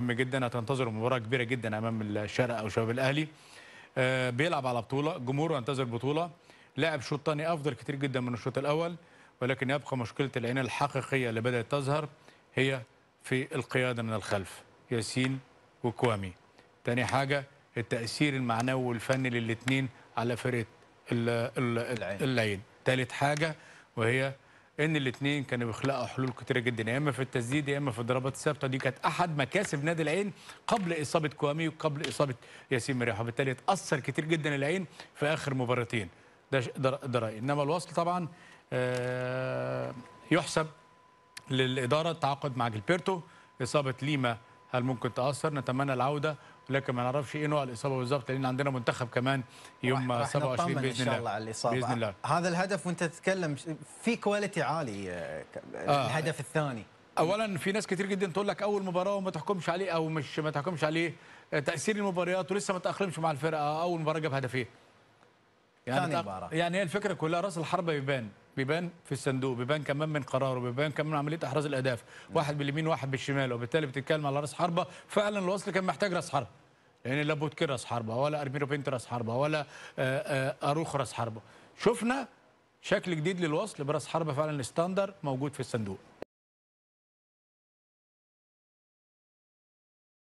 مهم جدا هتنتظر مباراه كبيره جدا امام الشرق او شباب الاهلي آه، بيلعب على بطوله جمهوره ينتظر بطوله لعب شوط ثاني افضل كتير جدا من الشوط الاول ولكن يبقى مشكله العين الحقيقيه اللي بدات تظهر هي في القياده من الخلف ياسين وكوامي تاني حاجه التاثير المعنوي والفني للاثنين على فرقه العين تالت حاجه وهي ان الاثنين كانوا بيخلقوا حلول كتيره جدا يا اما في التسديد يا اما في الضربات الثابته دي كانت احد مكاسب نادي العين قبل اصابه كوامي وقبل اصابه ياسين مريحه وبالتالي اتاثر كتير جدا العين في اخر مباراتين ده ده رايي انما الوصل طبعا آه، يحسب للاداره التعاقد مع جلبرتو اصابه ليما هل ممكن تاثر نتمنى العوده لكن ما نعرفش ايه نوع الاصابه بالظبط لان عندنا منتخب كمان يوم 27 باذن الله ان شاء الله على الاصابه باذن الله هذا الهدف وانت تتكلم في كواليتي عالي آه،, آه. الهدف الثاني اولا في ناس كتير جدا تقول لك اول مباراه وما تحكمش عليه او مش ما تحكمش عليه آه، تاثير المباريات ولسه ما تاقلمش مع الفرقه آه، اول مباراه جاب هدفين يعني مباراه يعني هي الفكره كلها راس الحربه يبان بيبان في الصندوق بيبان كمان من قراره بيبان كمان من عمليه احراز الاهداف واحد باليمين واحد بالشمال وبالتالي بتتكلم على راس حربه فعلا الوصل كان محتاج راس حربه يعني لا بوتكي راس حربه ولا ارميرو بنت راس حربه ولا آه، آه، اروخ راس حربه شفنا شكل جديد للوصل براس حربه فعلا ستاندر موجود في الصندوق